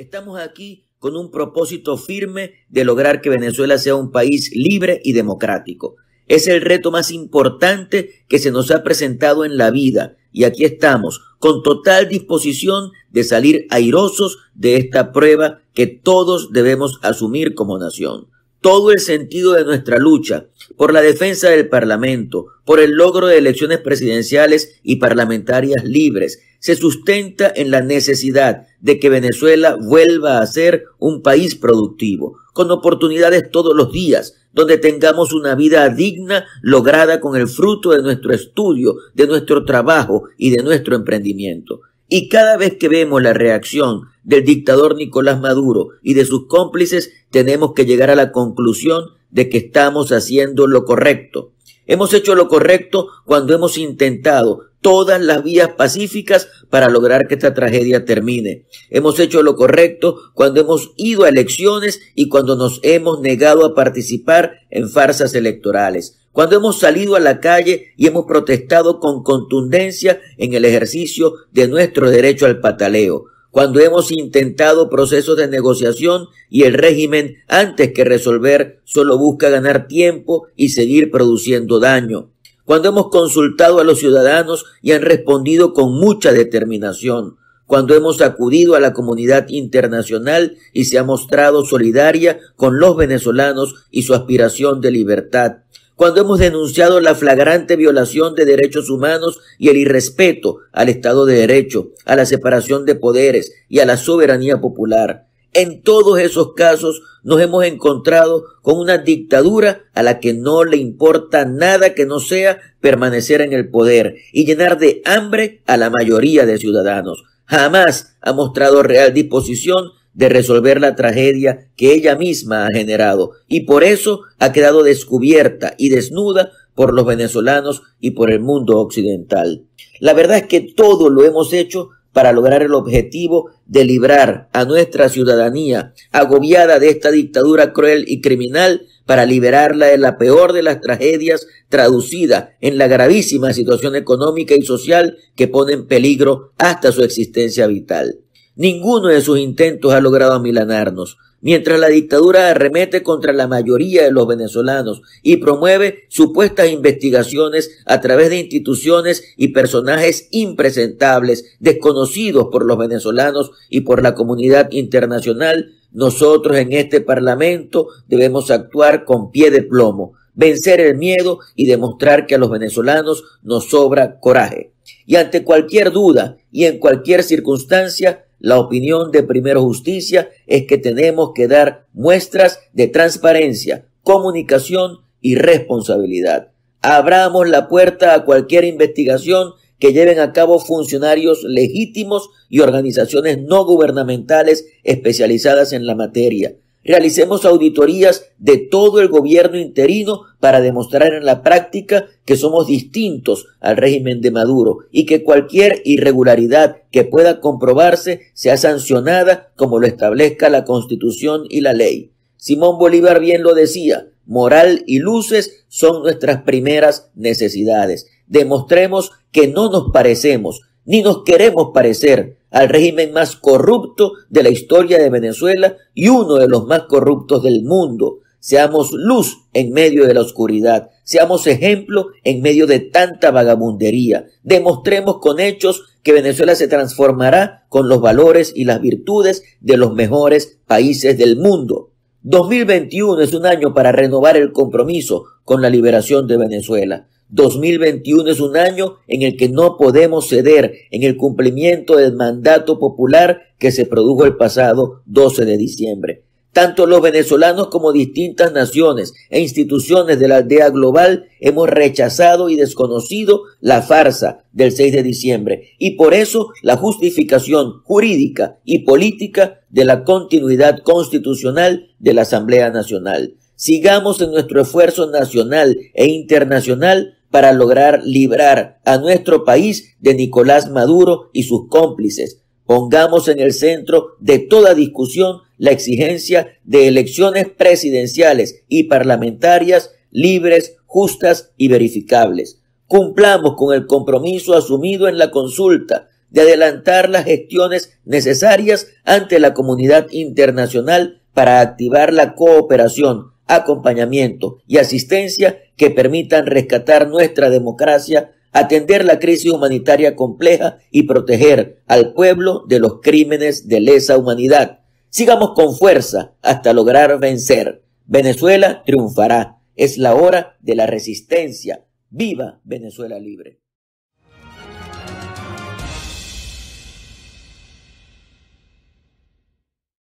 Estamos aquí con un propósito firme de lograr que Venezuela sea un país libre y democrático. Es el reto más importante que se nos ha presentado en la vida y aquí estamos, con total disposición de salir airosos de esta prueba que todos debemos asumir como nación todo el sentido de nuestra lucha por la defensa del Parlamento, por el logro de elecciones presidenciales y parlamentarias libres, se sustenta en la necesidad de que Venezuela vuelva a ser un país productivo, con oportunidades todos los días, donde tengamos una vida digna lograda con el fruto de nuestro estudio, de nuestro trabajo y de nuestro emprendimiento. Y cada vez que vemos la reacción del dictador Nicolás Maduro y de sus cómplices, tenemos que llegar a la conclusión de que estamos haciendo lo correcto. Hemos hecho lo correcto cuando hemos intentado todas las vías pacíficas para lograr que esta tragedia termine. Hemos hecho lo correcto cuando hemos ido a elecciones y cuando nos hemos negado a participar en farsas electorales. Cuando hemos salido a la calle y hemos protestado con contundencia en el ejercicio de nuestro derecho al pataleo cuando hemos intentado procesos de negociación y el régimen, antes que resolver, solo busca ganar tiempo y seguir produciendo daño. Cuando hemos consultado a los ciudadanos y han respondido con mucha determinación. Cuando hemos acudido a la comunidad internacional y se ha mostrado solidaria con los venezolanos y su aspiración de libertad cuando hemos denunciado la flagrante violación de derechos humanos y el irrespeto al Estado de Derecho, a la separación de poderes y a la soberanía popular. En todos esos casos nos hemos encontrado con una dictadura a la que no le importa nada que no sea permanecer en el poder y llenar de hambre a la mayoría de ciudadanos. Jamás ha mostrado real disposición de resolver la tragedia que ella misma ha generado y por eso ha quedado descubierta y desnuda por los venezolanos y por el mundo occidental. La verdad es que todo lo hemos hecho para lograr el objetivo de librar a nuestra ciudadanía agobiada de esta dictadura cruel y criminal, para liberarla de la peor de las tragedias traducida en la gravísima situación económica y social que pone en peligro hasta su existencia vital. Ninguno de sus intentos ha logrado amilanarnos, mientras la dictadura arremete contra la mayoría de los venezolanos y promueve supuestas investigaciones a través de instituciones y personajes impresentables, desconocidos por los venezolanos y por la comunidad internacional, nosotros en este Parlamento debemos actuar con pie de plomo, vencer el miedo y demostrar que a los venezolanos nos sobra coraje. Y ante cualquier duda y en cualquier circunstancia, la opinión de Primero Justicia es que tenemos que dar muestras de transparencia, comunicación y responsabilidad. Abramos la puerta a cualquier investigación que lleven a cabo funcionarios legítimos y organizaciones no gubernamentales especializadas en la materia. Realicemos auditorías de todo el gobierno interino para demostrar en la práctica que somos distintos al régimen de Maduro y que cualquier irregularidad que pueda comprobarse sea sancionada como lo establezca la Constitución y la ley. Simón Bolívar bien lo decía, moral y luces son nuestras primeras necesidades. Demostremos que no nos parecemos, ni nos queremos parecer al régimen más corrupto de la historia de Venezuela y uno de los más corruptos del mundo. Seamos luz en medio de la oscuridad, seamos ejemplo en medio de tanta vagabundería, demostremos con hechos que Venezuela se transformará con los valores y las virtudes de los mejores países del mundo. 2021 es un año para renovar el compromiso con la liberación de Venezuela. 2021 es un año en el que no podemos ceder en el cumplimiento del mandato popular que se produjo el pasado 12 de diciembre. Tanto los venezolanos como distintas naciones e instituciones de la aldea global hemos rechazado y desconocido la farsa del 6 de diciembre y por eso la justificación jurídica y política de la continuidad constitucional de la Asamblea Nacional. Sigamos en nuestro esfuerzo nacional e internacional para lograr librar a nuestro país de Nicolás Maduro y sus cómplices. Pongamos en el centro de toda discusión la exigencia de elecciones presidenciales y parlamentarias libres, justas y verificables. Cumplamos con el compromiso asumido en la consulta de adelantar las gestiones necesarias ante la comunidad internacional para activar la cooperación, acompañamiento y asistencia que permitan rescatar nuestra democracia, atender la crisis humanitaria compleja y proteger al pueblo de los crímenes de lesa humanidad. Sigamos con fuerza hasta lograr vencer. Venezuela triunfará. Es la hora de la resistencia. Viva Venezuela libre.